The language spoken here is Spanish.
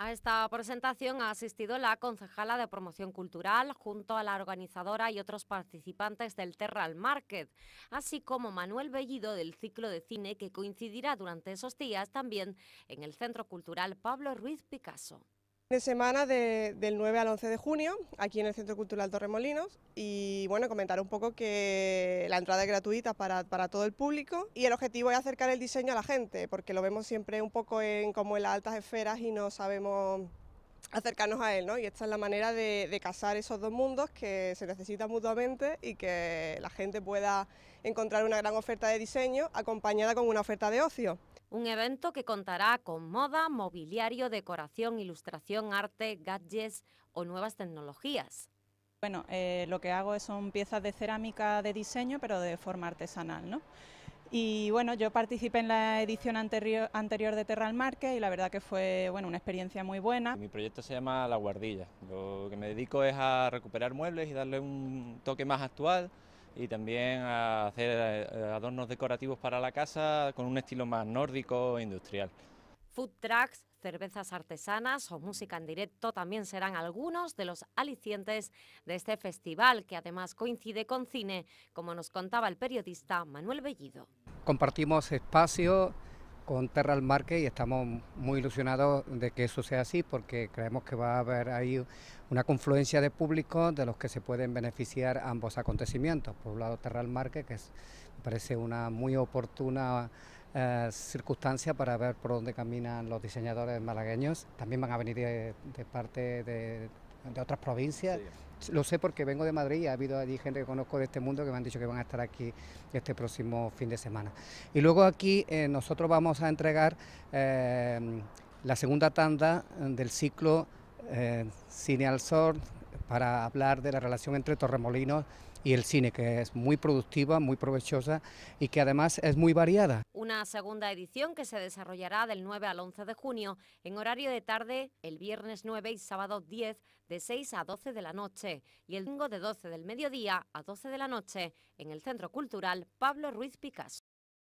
A esta presentación ha asistido la concejala de promoción cultural junto a la organizadora y otros participantes del Terral Market, así como Manuel Bellido del ciclo de cine que coincidirá durante esos días también en el Centro Cultural Pablo Ruiz Picasso de semana del 9 al 11 de junio, aquí en el Centro Cultural Torremolinos, y bueno, comentar un poco que la entrada es gratuita para, todo el público y el objetivo es acercar el diseño a la gente, porque lo vemos siempre un poco en, como en las altas esferas y no sabemos acercarnos a él, ¿no? Y esta es la manera de casar esos dos mundos que se necesitan mutuamente y que la gente pueda encontrar una gran oferta de diseño acompañada con una oferta de ocio. Un evento que contará con moda, mobiliario, decoración, ilustración, arte, gadgets o nuevas tecnologías. Bueno, eh, lo que hago son piezas de cerámica de diseño, pero de forma artesanal, ¿no? Y bueno, yo participé en la edición anterior, de Terra al Marque y la verdad que fue bueno, una experiencia muy buena. Mi proyecto se llama La Guardilla. Lo que me dedico es a recuperar muebles y darle un toque más actual y también a hacer eh, adornos decorativos para la casa con un estilo más nórdico e industrial. Food trucks, cervezas artesanas o música en directo también serán algunos de los alicientes de este festival que además coincide con cine, como nos contaba el periodista Manuel Bellido. Compartimos espacio con Terral Marque y estamos muy ilusionados de que eso sea así porque creemos que va a haber ahí una confluencia de públicos de los que se pueden beneficiar ambos acontecimientos. Por un lado Terral Marque, que es, parece una muy oportuna eh, circunstancia para ver por dónde caminan los diseñadores malagueños. También van a venir de parte de de otras provincias. Lo sé porque vengo de Madrid y ha habido allí gente que conozco de este mundo que me han dicho que van a estar aquí este próximo fin de semana. Y luego aquí eh, nosotros vamos a entregar eh, la segunda tanda del ciclo eh, Cine al Sol, para hablar de la relación entre Torremolinos y el cine, que es muy productiva, muy provechosa y que además es muy variada. Una segunda edición que se desarrollará del 9 al 11 de junio en horario de tarde el viernes 9 y sábado 10 de 6 a 12 de la noche y el domingo de 12 del mediodía a 12 de la noche en el Centro Cultural Pablo Ruiz Picasso.